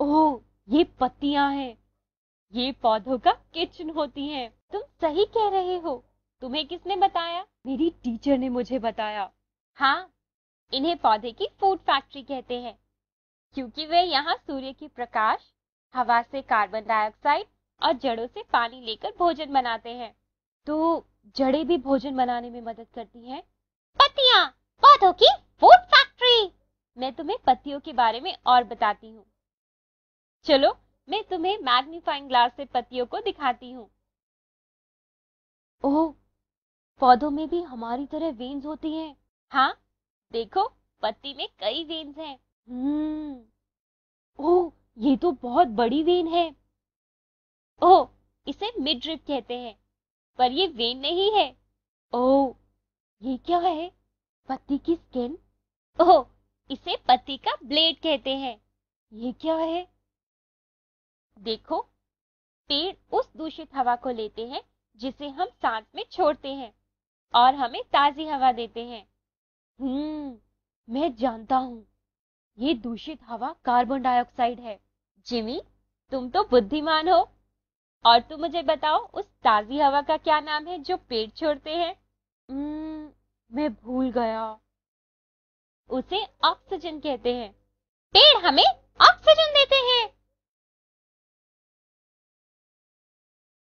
ओ ये पत्तियां हैं ये पौधों का किचन होती हैं। तुम सही कह रहे हो तुम्हें किसने बताया मेरी टीचर ने मुझे बताया हाँ इन्हें पौधे की फूड फैक्ट्री कहते हैं क्योंकि वे यहाँ सूर्य के प्रकाश हवा से कार्बन डाइऑक्साइड और जड़ों से पानी लेकर भोजन बनाते हैं तो जड़ें भी भोजन बनाने में मदद करती हैं पत्तिया पौधों की फूड फैक्ट्री मैं तुम्हें पत्तियों के बारे में और बताती हूँ चलो मैं तुम्हें मैग्नीफाइंग ग्लास से पत्तियों को दिखाती हूँ ओह पौधों में भी हमारी तरह वेन्स होती हैं हाँ देखो पत्ती में कई वेन्स हैं हम्म ओह ये तो बहुत बड़ी वेन है ओह इसे मिड्रिप कहते हैं पर ये वेन नहीं है ओह ये क्या है पत्ती की स्किन ओह इसे पत्ती का ब्लेड कहते हैं ये क्या है देखो पेड़ उस दूषित हवा को लेते हैं जिसे हम सांस में छोड़ते हैं और हमें ताजी हवा देते हैं हम्म मैं जानता हूँ ये दूषित हवा कार्बन डाइऑक्साइड है जिमी तुम तो बुद्धिमान हो और तुम मुझे बताओ उस ताजी हवा का क्या नाम है जो पेड़ छोड़ते हैं हम्म, मैं भूल गया उसे ऑक्सीजन कहते हैं पेड़ हमें ऑक्सीजन देते हैं